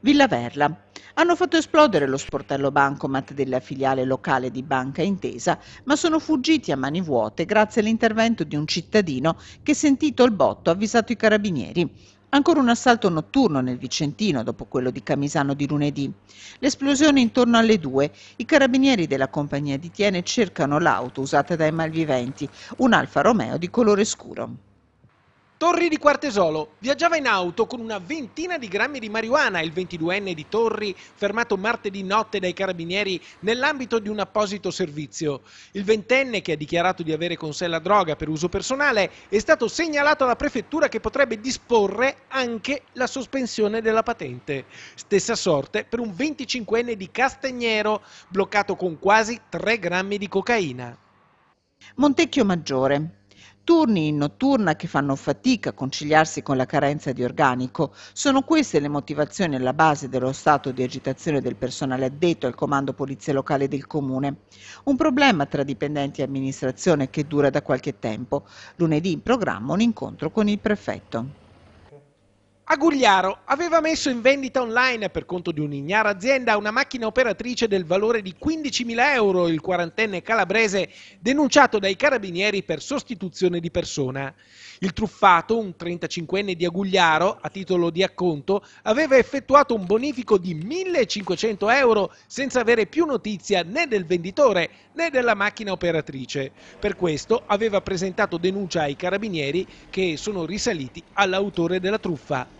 Villa Verla. Hanno fatto esplodere lo sportello bancomat della filiale locale di Banca Intesa, ma sono fuggiti a mani vuote grazie all'intervento di un cittadino che, sentito il botto, ha avvisato i carabinieri. Ancora un assalto notturno nel Vicentino dopo quello di Camisano di lunedì. L'esplosione intorno alle due. I carabinieri della compagnia di Tiene cercano l'auto usata dai malviventi, un Alfa Romeo di colore scuro. Torri di Quartesolo viaggiava in auto con una ventina di grammi di marijuana. Il 22enne di Torri, fermato martedì notte dai carabinieri nell'ambito di un apposito servizio. Il ventenne, che ha dichiarato di avere con sé la droga per uso personale, è stato segnalato alla prefettura che potrebbe disporre anche la sospensione della patente. Stessa sorte per un 25enne di Castagnero, bloccato con quasi 3 grammi di cocaina. Montecchio Maggiore notturni in notturna che fanno fatica a conciliarsi con la carenza di organico. Sono queste le motivazioni alla base dello stato di agitazione del personale addetto al comando polizia locale del comune. Un problema tra dipendenti e amministrazione che dura da qualche tempo. Lunedì in programma un incontro con il prefetto. Agugliaro aveva messo in vendita online per conto di un'ignara azienda una macchina operatrice del valore di 15.000 euro, il quarantenne calabrese denunciato dai carabinieri per sostituzione di persona. Il truffato, un 35enne di Agugliaro, a titolo di acconto, aveva effettuato un bonifico di 1.500 euro senza avere più notizia né del venditore né della macchina operatrice. Per questo aveva presentato denuncia ai carabinieri che sono risaliti all'autore della truffa.